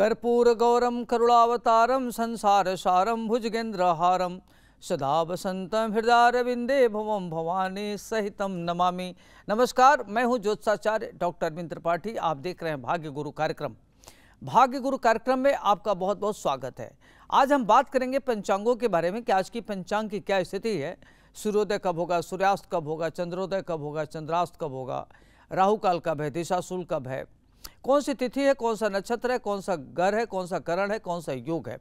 कर्पूर गौरम संसार सारम संसारसारं हारम सदा वसंतम हृदयारविंदे भवम भवानी सहितम नमामि नमस्कार मैं हूं ज्योत्साचार्य डॉक्टर अरविंद त्रिपाठी आप देख रहे हैं भाग्य गुरु कार्यक्रम भाग्य गुरु कार्यक्रम में आपका बहुत बहुत स्वागत है आज हम बात करेंगे पंचांगों के बारे में कि आज की पंचांग की क्या स्थिति है सूर्योदय कब होगा सूर्यास्त कब होगा चंद्रोदय कब होगा चंद्रास्त कब होगा राहुकाल कब है दिशाशूल कब है कौन सी तिथि है कौन सा नक्षत्र है कौन सा घर है कौन सा करण है कौन सा योग है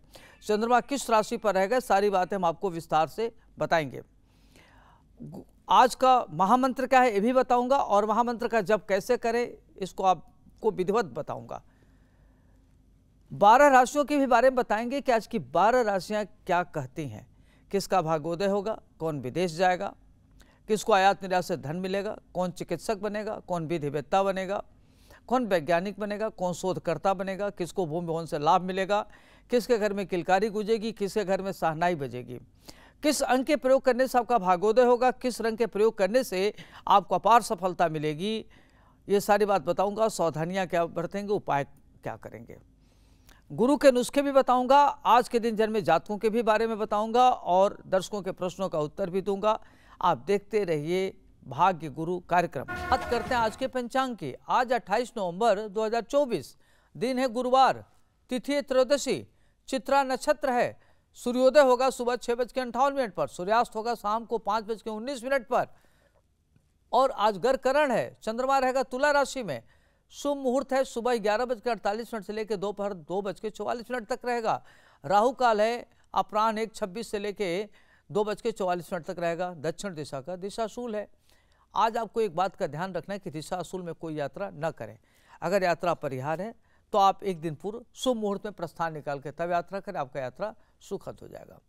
चंद्रमा किस राशि पर रहेगा सारी बातें हम आपको विस्तार से बताएंगे आज का महामंत्र क्या है ये भी बताऊंगा और महामंत्र का जब कैसे करें इसको आपको विधिवत बताऊंगा बारह राशियों के भी बारे में बताएंगे कि आज की बारह राशियां क्या कहती हैं किसका भागोदय होगा कौन विदेश जाएगा किसको आयात निर्यात से धन मिलेगा कौन चिकित्सक बनेगा कौन विधिवेत्ता बनेगा कौन वैज्ञानिक बनेगा कौन शोधकर्ता बनेगा किसको भूमि भवन से लाभ मिलेगा किसके घर में किलकारी गुजेगी किसके घर में सहनाई बजेगी किस अंग के प्रयोग करने से आपका भागोदय होगा किस रंग के प्रयोग करने से आपको अपार सफलता मिलेगी ये सारी बात बताऊंगा सावधानियाँ क्या बरतेंगे उपाय क्या करेंगे गुरु के नुस्खे भी बताऊंगा आज के दिन जन्मे जातकों के भी बारे में बताऊंगा और दर्शकों के प्रश्नों का उत्तर भी दूंगा आप देखते रहिए भाग्य गुरु कार्यक्रम बात करते हैं आज के पंचांग की आज 28 नवंबर 2024 दिन है गुरुवार तिथि त्रयोदशी चित्रा नक्षत्र है सूर्योदय होगा सुबह छह बज के अंठावन मिनट पर सूर्यास्त होगा शाम को पांच बज के उन्नीस मिनट पर और आज गर्करण है चंद्रमा रहेगा तुला राशि में शुभ मुहूर्त है सुबह ग्यारह बजकर अड़तालीस मिनट से लेकर दोपहर दो, दो बज के चौवालीस मिनट तक रहेगा राहु काल है अपराह्न एक छब्बीस से लेकर दो बज के चौवालीस मिनट तक रहेगा दक्षिण दिशा का दिशाशूल है आज आपको एक बात का ध्यान रखना है कि दिशा असूल में कोई यात्रा न करें अगर यात्रा परिहार है तो आप एक दिन पूर्व शुभ मुहूर्त में प्रस्थान निकाल के तब यात्रा करें आपका यात्रा सुखद हो जाएगा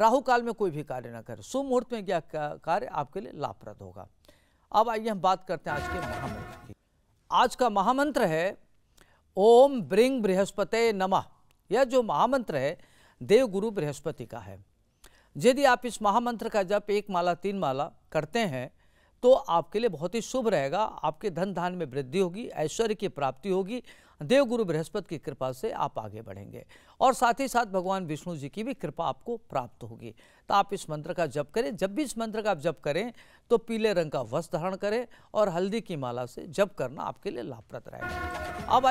राहु काल में कोई भी कार्य न करें शुभ मुहूर्त में क्या कार्य आपके लिए लाभप्रद होगा अब आइए हम बात करते हैं आज के महामंत्र की आज का महामंत्र है ओम ब्रिंग बृहस्पति नमः यह जो महामंत्र है देव गुरु बृहस्पति का है यदि आप इस महामंत्र का जब एक माला तीन माला करते हैं तो आपके लिए बहुत ही शुभ रहेगा आपके धन धान में वृद्धि होगी ऐश्वर्य की प्राप्ति होगी देव गुरु बृहस्पति की कृपा से आप आगे बढ़ेंगे और साथ ही साथ भगवान विष्णु जी की भी कृपा आपको प्राप्त होगी तो आप इस मंत्र का जप करें जब भी इस मंत्र का आप जप करें तो पीले रंग का वस्त्र धारण करें और हल्दी की माला से जप करना आपके लिए लाभप्रद रहेगा अब